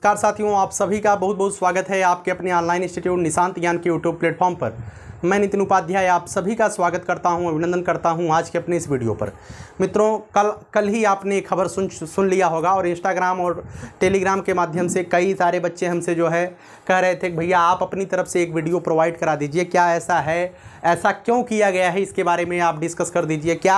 नमस्कार साथियों आप सभी का बहुत बहुत स्वागत है आपके अपने ऑनलाइन इंस्टीट्यूट निशांत ज्ञान के यूट्यूब प्लेटफॉर्म पर मैं नितिन उपाध्याय आप सभी का स्वागत करता हूं अभिनंदन करता हूं आज के अपने इस वीडियो पर मित्रों कल कल ही आपने खबर सुन सुन लिया होगा और इंस्टाग्राम और टेलीग्राम के माध्यम से कई सारे बच्चे हमसे जो है कह रहे थे भैया आप अपनी तरफ से एक वीडियो प्रोवाइड करा दीजिए क्या ऐसा है ऐसा क्यों किया गया है इसके बारे में आप डिस्कस कर दीजिए क्या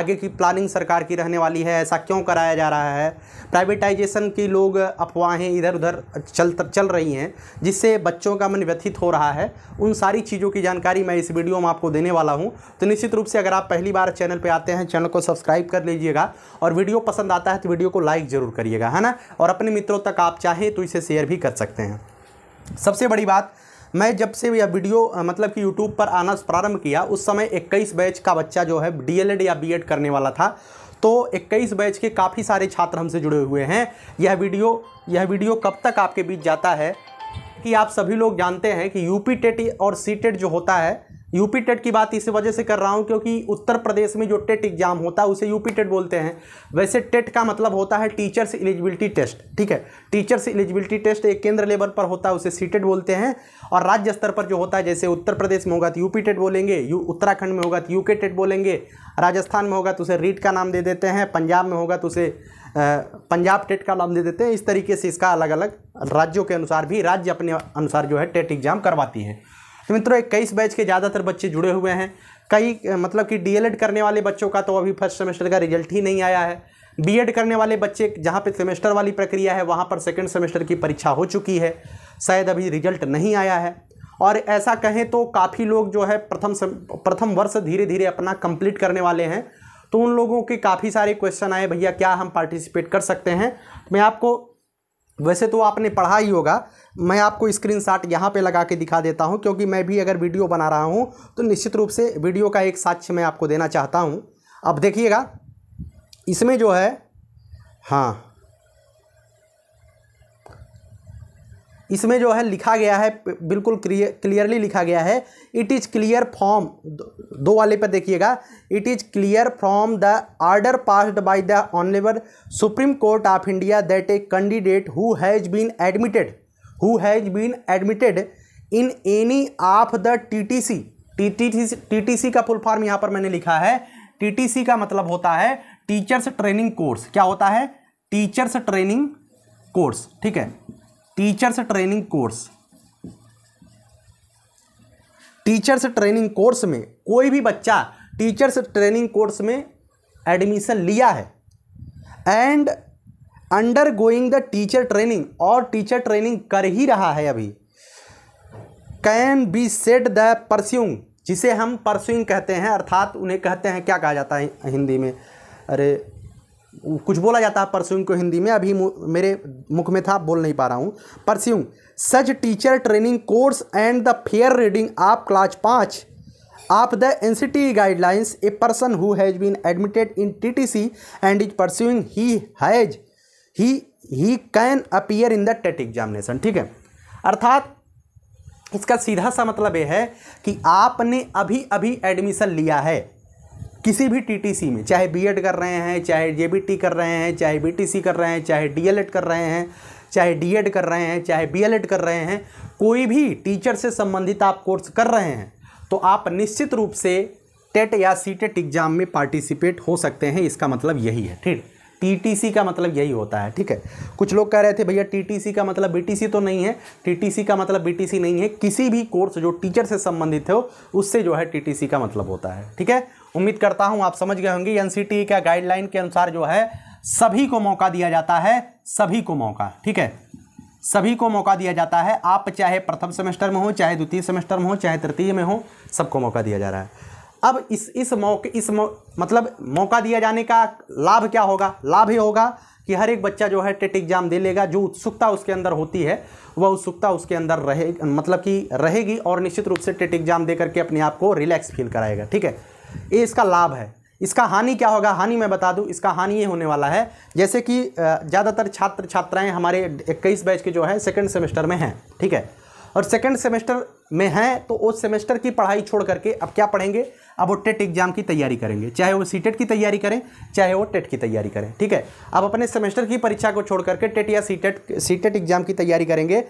आगे की प्लानिंग सरकार की रहने वाली है ऐसा क्यों कराया जा रहा है प्राइवेटाइजेशन की लोग अफवाहें इधर उधर चल चल रही हैं जिससे बच्चों का मन व्यथित हो रहा है उन सारी चीज़ों की जान जानकारी मैं इस वीडियो में आपको देने वाला हूँ तो निश्चित रूप से अगर आप पहली बार चैनल पर आते हैं चैनल को सब्सक्राइब कर लीजिएगा और वीडियो पसंद आता है तो वीडियो को लाइक ज़रूर करिएगा है ना और अपने मित्रों तक आप चाहें तो इसे शेयर भी कर सकते हैं सबसे बड़ी बात मैं जब से यह वीडियो मतलब कि यूट्यूब पर आना प्रारंभ किया उस समय इक्कीस बैच का बच्चा जो है डीएलएड या बीएड करने वाला था तो 21 बैच के काफ़ी सारे छात्र हमसे जुड़े हुए हैं यह वीडियो यह वीडियो कब तक आपके बीच जाता है कि आप सभी लोग जानते हैं कि यूपी टेट और सी टेट जो होता है यूपी टेट की बात इस वजह से कर रहा हूँ क्योंकि उत्तर प्रदेश में जो टेट एग्जाम होता है उसे यूपी टेट बोलते हैं वैसे टेट का मतलब होता है टीचर्स एलिजिबिलिटी टेस्ट ठीक है टीचर्स एलिजिबिलिटी टेस्ट एक केंद्र लेवल पर होता है उसे सी टेट बोलते हैं और राज्य स्तर पर जो होता है जैसे उत्तर प्रदेश में होगा तो यूपी टेट बोलेंगे यू उत्तराखंड में होगा तो यू टेट बोलेंगे राजस्थान में होगा तो उसे रीट का नाम दे देते हैं पंजाब में होगा तो उसे पंजाब टेट का नाम दे देते हैं इस तरीके से इसका अलग अलग राज्यों के अनुसार भी राज्य अपने अनुसार जो है टेट एग्ज़ाम करवाती है तो मित्रों इक्कीस बैच के ज़्यादातर बच्चे जुड़े हुए हैं कई मतलब कि डीएलएड करने वाले बच्चों का तो अभी फर्स्ट सेमेस्टर का रिजल्ट ही नहीं आया है बीएड करने वाले बच्चे जहाँ पे सेमेस्टर वाली प्रक्रिया है वहाँ पर सेकेंड सेमेस्टर की परीक्षा हो चुकी है शायद अभी रिजल्ट नहीं आया है और ऐसा कहें तो काफ़ी लोग जो है प्रथम प्रथम वर्ष धीरे धीरे अपना कंप्लीट करने वाले हैं तो उन लोगों के काफ़ी सारे क्वेश्चन आए भैया क्या हम पार्टिसिपेट कर सकते हैं मैं आपको वैसे तो आपने पढ़ा ही होगा मैं आपको स्क्रीन शॉट यहाँ पर लगा के दिखा देता हूँ क्योंकि मैं भी अगर वीडियो बना रहा हूँ तो निश्चित रूप से वीडियो का एक साक्ष्य मैं आपको देना चाहता हूँ अब देखिएगा इसमें जो है हाँ इसमें जो है लिखा गया है बिल्कुल क्लियरली लिखा गया है इट इज़ क्लियर फ्रॉम दो वाले पर देखिएगा it is clear from the order passed by the honourable Supreme Court of India that a candidate who has been admitted who has been admitted in any of the T T C T T C का full form यहाँ पर मैंने लिखा है T T C का मतलब होता है टीचर्स ट्रेनिंग कोर्स क्या होता है टीचर्स ट्रेनिंग कोर्स ठीक है teachers training course teachers training course में कोई भी बच्चा टीचर्स ट्रेनिंग कोर्स में एडमिशन लिया है and undergoing the teacher training और टीचर ट्रेनिंग कर ही रहा है अभी can be set the pursuing जिसे हम परस्यूंग कहते हैं अर्थात उन्हें कहते हैं क्या कहा जाता है हिंदी में अरे कुछ बोला जाता है परस्यूम को हिंदी में अभी मेरे मुख में था बोल नहीं पा रहा हूँ pursuing such teacher training course and the fair reading आप क्लास पाँच आप the N C T guidelines a person who has been admitted in T T C and is pursuing he has he he can appear in the TET examination ठीक है अर्थात इसका सीधा सा मतलब यह है कि आपने अभी अभी एडमिशन लिया है किसी भी टीटीसी में चाहे बीएड कर रहे हैं चाहे जे कर रहे हैं चाहे बीटीसी कर रहे हैं चाहे डीएलएड कर रहे हैं चाहे डीएड कर रहे हैं चाहे बीएलएड कर रहे हैं कोई भी टीचर से संबंधित आप कोर्स कर रहे हैं तो आप निश्चित रूप से टेट e या सी टेट एग्ज़ाम में पार्टिसिपेट हो सकते हैं इसका मतलब यही है ठीक टीटीसी का मतलब यही होता है ठीक है कुछ लोग कह रहे थे भैया टीटीसी का मतलब बीटीसी तो नहीं है टीटीसी का मतलब बीटीसी नहीं है किसी भी कोर्स जो टीचर से संबंधित हो उससे जो है टीटीसी का मतलब होता है ठीक है उम्मीद करता हूं आप समझ गए होंगे एनसीटी का गाइडलाइन के अनुसार जो है सभी को मौका दिया जाता है सभी को मौका ठीक है सभी को मौका दिया जाता है आप चाहे प्रथम सेमेस्टर में हो चाहे द्वितीय सेमेस्टर में हो चाहे तृतीय में हो सबको मौका दिया जा रहा है अब इस इस मौके इस मौ, मतलब मौका दिया जाने का लाभ क्या होगा लाभ ये होगा कि हर एक बच्चा जो है टेट एग्ज़ाम दे लेगा जो उत्सुकता उसके अंदर होती है वह उत्सुकता उसके अंदर रहे मतलब कि रहेगी और निश्चित रूप से टेट एग्ज़ाम दे करके अपने आप को रिलैक्स फील कराएगा ठीक है ये इसका लाभ है इसका हानि क्या होगा हानि मैं बता दूं इसका हानि ये होने वाला है जैसे कि ज़्यादातर छात्र छात्राएं हमारे इक्कीस बैच के जो हैं सेकंड सेमेस्टर में हैं ठीक है और सेकंड सेमेस्टर में हैं तो उस सेमेस्टर की पढ़ाई छोड़ करके अब क्या पढ़ेंगे अब वो टेट एग्ज़ाम की तैयारी करेंगे चाहे वो सी की तैयारी करें चाहे वो टेट की तैयारी करें ठीक है अब अपने सेमेस्टर की परीक्षा को छोड़ करके टेट या C TET C TET exam की तैयारी करेंगे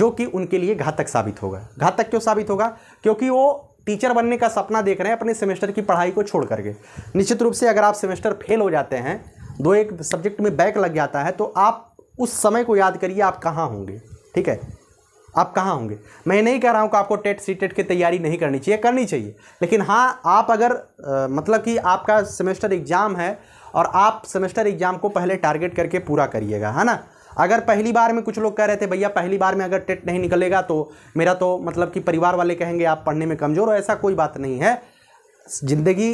जो कि उनके लिए घातक साबित होगा घातक क्यों साबित होगा क्योंकि वो टीचर बनने का सपना देख रहे हैं अपने सेमेस्टर की पढ़ाई को छोड़ करके निश्चित रूप से अगर आप सेमेस्टर फेल हो जाते हैं दो एक सब्जेक्ट में बैक लग जाता है तो आप उस समय को याद करिए आप कहाँ होंगे ठीक है आप कहाँ होंगे मैं नहीं कह रहा हूँ कि आपको टेट सी टेट की तैयारी नहीं करनी चाहिए करनी चाहिए लेकिन हाँ आप अगर आ, मतलब कि आपका सेमेस्टर एग्ज़ाम है और आप सेमेस्टर एग्ज़ाम को पहले टारगेट करके पूरा करिएगा है ना अगर पहली बार में कुछ लोग कह रहे थे भैया पहली बार में अगर टेट नहीं निकलेगा तो मेरा तो मतलब कि परिवार वाले कहेंगे आप पढ़ने में कमज़ोर हो ऐसा कोई बात नहीं है ज़िंदगी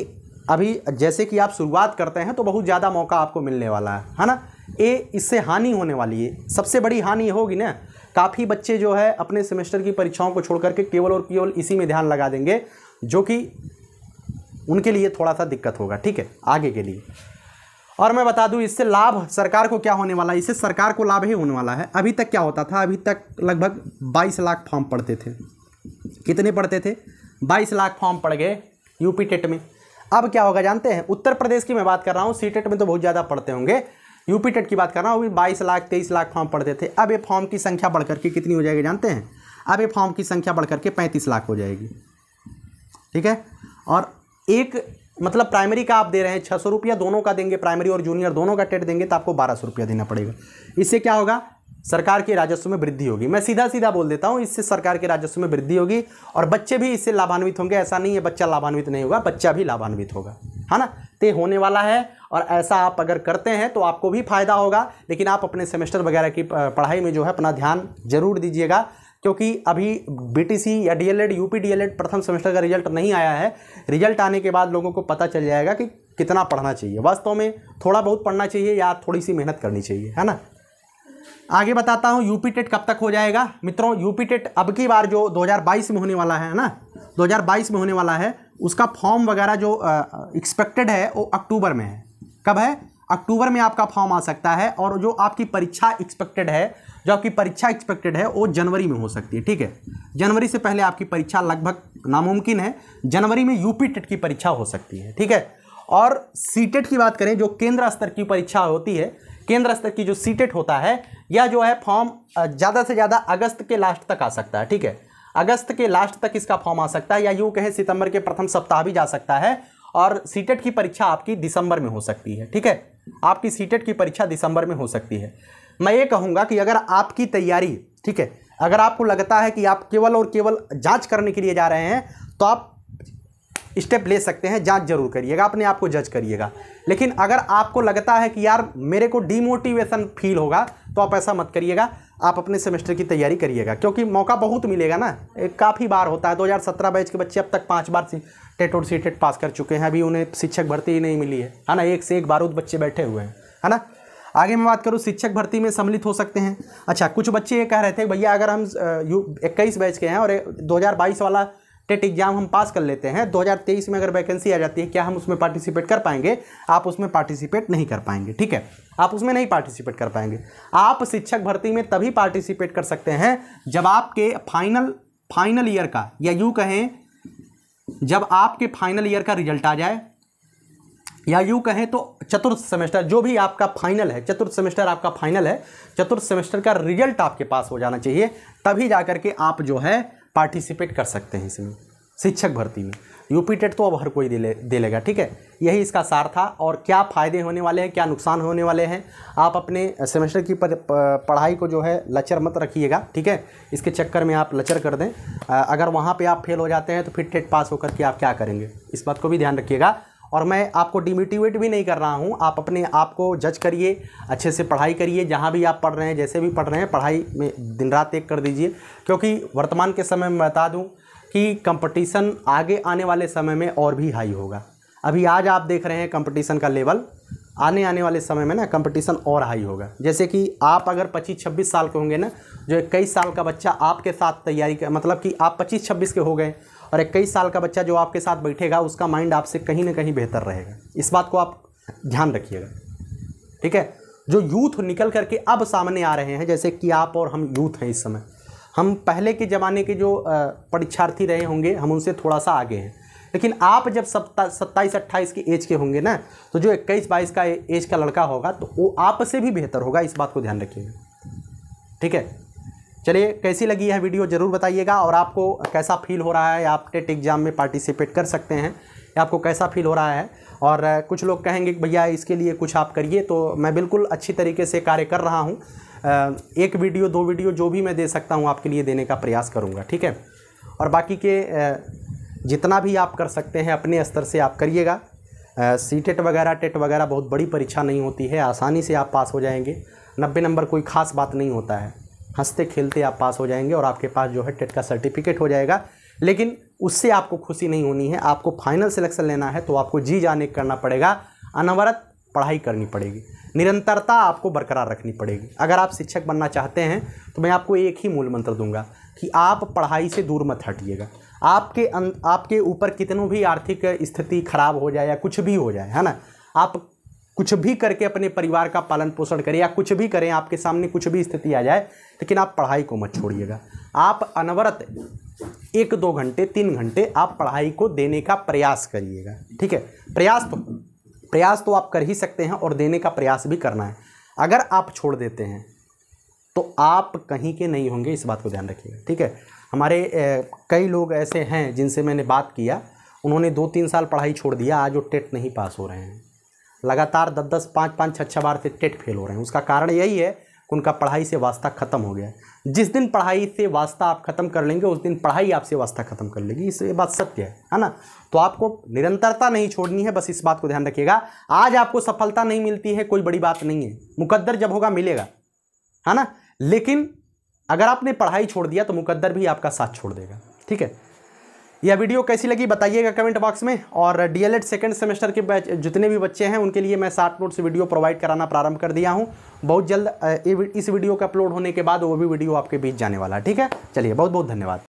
अभी जैसे कि आप शुरुआत करते हैं तो बहुत ज़्यादा मौका आपको मिलने वाला है है ना ये इससे हानि होने वाली है सबसे बड़ी हानि होगी ना काफ़ी बच्चे जो है अपने सेमेस्टर की परीक्षाओं को छोड़ करके केवल और केवल इसी में ध्यान लगा देंगे जो कि उनके लिए थोड़ा सा दिक्कत होगा ठीक है आगे के लिए और मैं बता दूं इससे लाभ सरकार को क्या होने वाला है इससे सरकार को लाभ ही होने वाला है अभी तक क्या होता था अभी तक लगभग 22 लाख फॉर्म पड़ते थे कितने पड़ते थे 22 लाख फॉर्म पड़ गए यूपी टेट में अब क्या होगा जानते हैं उत्तर प्रदेश की मैं बात कर रहा हूँ सी टेट में तो बहुत ज़्यादा पढ़ते होंगे यूपी टेट की बात कर रहा हूँ अभी बाईस लाख तेईस लाख फॉर्म पड़ते थे अब ये फॉर्म की संख्या बढ़ करके कितनी हो जाएगी जानते हैं अब ये फॉर्म की संख्या बढ़ करके पैंतीस लाख हो जाएगी ठीक है और एक मतलब प्राइमरी का आप दे रहे हैं छः सौ रुपया दोनों का देंगे प्राइमरी और जूनियर दोनों का टेट देंगे तो आपको बारह सौ रुपया देना पड़ेगा इससे क्या होगा सरकार के राजस्व में वृद्धि होगी मैं सीधा सीधा बोल देता हूँ इससे सरकार के राजस्व में वृद्धि होगी और बच्चे भी इससे लाभान्वित होंगे ऐसा नहीं है बच्चा लाभान्वित नहीं होगा बच्चा भी लाभान्वित होगा है ना तो होने वाला है और ऐसा आप अगर करते हैं तो आपको भी फायदा होगा लेकिन आप अपने सेमेस्टर वगैरह की पढ़ाई में जो है अपना ध्यान जरूर दीजिएगा क्योंकि अभी बीटीसी या डीएलएड यूपी डीएलएड प्रथम सेमेस्टर का रिजल्ट नहीं आया है रिजल्ट आने के बाद लोगों को पता चल जाएगा कि कितना पढ़ना चाहिए वास्तव में थोड़ा बहुत पढ़ना चाहिए या थोड़ी सी मेहनत करनी चाहिए है ना आगे बताता हूँ यूपी टेट कब तक हो जाएगा मित्रों यूपी टेट अब की बार जो 2022 में होने वाला है ना 2022 में होने वाला है उसका फॉर्म वगैरह जो एक्सपेक्टेड है वो अक्टूबर में है कब है अक्टूबर में आपका फॉर्म आ सकता है और जो आपकी परीक्षा एक्सपेक्टेड है जो आपकी परीक्षा एक्सपेक्टेड है वो जनवरी में हो सकती है ठीक है जनवरी से पहले आपकी परीक्षा लगभग नामुमकिन है जनवरी में यूपी टेट की परीक्षा हो सकती है ठीक है और सी टेट की बात करें जो केंद्र स्तर की परीक्षा होती है केंद्र स्तर की जो सी टेट होता है यह जो है फॉर्म ज़्यादा से ज़्यादा अगस्त के लास्ट तक आ सकता है ठीक है अगस्त के लास्ट तक इसका फॉर्म आ सकता है या यूँ कहें सितंबर के प्रथम सप्ताह भी जा सकता है और सीटेट की परीक्षा आपकी दिसंबर में हो सकती है ठीक है आपकी सीटेट e की परीक्षा दिसंबर में हो सकती है मैं ये कहूँगा कि अगर आपकी तैयारी ठीक है अगर आपको लगता है कि आप केवल और केवल जांच करने के लिए जा रहे हैं तो आप स्टेप ले सकते हैं जांच जरूर करिएगा अपने आप को जज करिएगा लेकिन अगर आपको लगता है कि यार मेरे को डीमोटिवेशन फील होगा तो आप ऐसा मत करिएगा आप अपने सेमेस्टर की तैयारी करिएगा क्योंकि मौका बहुत मिलेगा ना काफ़ी बार होता है 2017 बैच के बच्चे अब तक पाँच बार टेट और सी टेट पास कर चुके हैं अभी उन्हें शिक्षक भर्ती ही नहीं मिली है है ना एक से एक बारूद बच्चे बैठे हुए हैं है ना आगे मैं बात करूँ शिक्षक भर्ती में सम्मिलित हो सकते हैं अच्छा कुछ बच्चे ये कह रहे थे भैया अगर हम यू इक्कीस बैच के हैं और दो वाला टेट एग्ज़ाम हम पास कर लेते हैं 2023 में अगर वैकेंसी आ जाती है क्या हम उसमें पार्टिसिपेट कर पाएंगे आप उसमें पार्टिसिपेट नहीं कर पाएंगे ठीक है आप उसमें नहीं पार्टिसिपेट कर पाएंगे आप शिक्षक भर्ती में तभी पार्टिसिपेट कर सकते हैं जब आपके फाइनल फाइनल ईयर का या यूँ कहें जब आपके फाइनल ईयर का रिजल्ट आ जाए या यूँ कहें तो चतुर्थ सेमेस्टर जो भी आपका फाइनल है चतुर्थ सेमेस्टर आपका फाइनल है चतुर्थ सेमेस्टर का रिजल्ट आपके पास हो जाना चाहिए तभी जा करके आप जो है पार्टिसिपेट कर सकते हैं इसमें शिक्षक भर्ती में यूपी टेट तो अब हर कोई दे ले दे लेगा ठीक है यही इसका सार था और क्या फ़ायदे होने वाले हैं क्या नुकसान होने वाले हैं आप अपने सेमेस्टर की पढ़ाई को जो है लचर मत रखिएगा ठीक है इसके चक्कर में आप लचर कर दें अगर वहाँ पे आप फेल हो जाते हैं तो फिर टेट पास होकर के आप क्या करेंगे इस बात को भी ध्यान रखिएगा और मैं आपको डिमोटिवेट भी नहीं कर रहा हूँ आप अपने आप को जज करिए अच्छे से पढ़ाई करिए जहाँ भी आप पढ़ रहे हैं जैसे भी पढ़ रहे हैं पढ़ाई में दिन रात एक कर दीजिए क्योंकि वर्तमान के समय में बता दूँ कि कंपटीशन आगे आने वाले समय में और भी हाई होगा अभी आज आप देख रहे हैं कंपटीशन का लेवल आने आने वाले समय में ना कंपटीशन और हाई होगा जैसे कि आप अगर 25-26 साल के होंगे ना जो इक्कीस साल का बच्चा आपके साथ तैयारी कर मतलब कि आप 25-26 के हो गए और इक्कीस साल का बच्चा जो आपके साथ बैठेगा उसका माइंड आपसे कहीं ना कहीं बेहतर रहेगा इस बात को आप ध्यान रखिएगा ठीक है जो यूथ निकल करके अब सामने आ रहे हैं जैसे कि आप और हम यूथ हैं इस समय हम पहले के ज़माने के जो परीक्षार्थी रहे होंगे हम उनसे थोड़ा सा आगे हैं लेकिन आप जब सत्ता सत्ताईस अट्ठाईस की एज के होंगे ना तो जो इक्कीस बाईस का एज का लड़का होगा तो वो आपसे भी बेहतर होगा इस बात को ध्यान रखिएगा ठीक है चलिए कैसी लगी यह वीडियो ज़रूर बताइएगा और आपको कैसा फील हो रहा है आप टेट एग्ज़ाम में पार्टिसिपेट कर सकते हैं या आपको कैसा फील हो रहा है और कुछ लोग कहेंगे भैया इसके लिए कुछ आप करिए तो मैं बिल्कुल अच्छी तरीके से कार्य कर रहा हूँ एक वीडियो दो वीडियो जो भी मैं दे सकता हूँ आपके लिए देने का प्रयास करूँगा ठीक है और बाकी के जितना भी आप कर सकते हैं अपने स्तर से आप करिएगा सी टेट e वगैरह टेट e वगैरह बहुत बड़ी परीक्षा नहीं होती है आसानी से आप पास हो जाएंगे नब्बे नंबर कोई ख़ास बात नहीं होता है हंसते खेलते आप पास हो जाएंगे और आपके पास जो है टेट e का सर्टिफिकेट हो जाएगा लेकिन उससे आपको खुशी नहीं होनी है आपको फाइनल सिलेक्शन लेना है तो आपको जी जाने करना पड़ेगा अनवरत पढ़ाई करनी पड़ेगी निरंतरता आपको बरकरार रखनी पड़ेगी अगर आप शिक्षक बनना चाहते हैं तो मैं आपको एक ही मूल मंत्र दूंगा कि आप पढ़ाई से दूर मत हटिएगा आपके अं, आपके ऊपर कितनों भी आर्थिक स्थिति खराब हो जाए या कुछ भी हो जाए है ना आप कुछ भी करके अपने परिवार का पालन पोषण करें या कुछ भी करें आपके सामने कुछ भी स्थिति आ जाए लेकिन आप पढ़ाई को मत छोड़िएगा आप अनवरत एक दो घंटे तीन घंटे आप पढ़ाई को देने का प्रयास करिएगा ठीक है प्रयास तो प्रयास तो आप कर ही सकते हैं और देने का प्रयास भी करना है अगर आप छोड़ देते हैं तो आप कहीं के नहीं होंगे इस बात को ध्यान रखिएगा ठीक है हमारे कई लोग ऐसे हैं जिनसे मैंने बात किया उन्होंने दो तीन साल पढ़ाई छोड़ दिया आज वो टेट नहीं पास हो रहे हैं लगातार दस दस पाँच पाँच छः छः बार से टेट फेल हो रहे हैं उसका कारण यही है कि उनका पढ़ाई से वास्ता ख़त्म हो गया है जिस दिन पढ़ाई से वास्ता आप ख़त्म कर लेंगे उस दिन पढ़ाई आपसे वास्ता ख़त्म कर लेगी इस ये बात सत्य है है ना तो आपको निरंतरता नहीं छोड़नी है बस इस बात को ध्यान रखिएगा आज आपको सफलता नहीं मिलती है कोई बड़ी बात नहीं है मुकद्दर जब होगा मिलेगा है ना लेकिन अगर आपने पढ़ाई छोड़ दिया तो मुकद्दर भी आपका साथ छोड़ देगा ठीक है यह वीडियो कैसी लगी बताइएगा कमेंट बॉक्स में और डीएलएड सेकंड सेमेस्टर के जितने भी बच्चे हैं उनके लिए मैं शार्ट नोट्स वीडियो प्रोवाइड कराना प्रारंभ कर दिया हूं बहुत जल्द इस वीडियो के अपलोड होने के बाद वो भी वीडियो आपके बीच जाने वाला है ठीक है चलिए बहुत बहुत धन्यवाद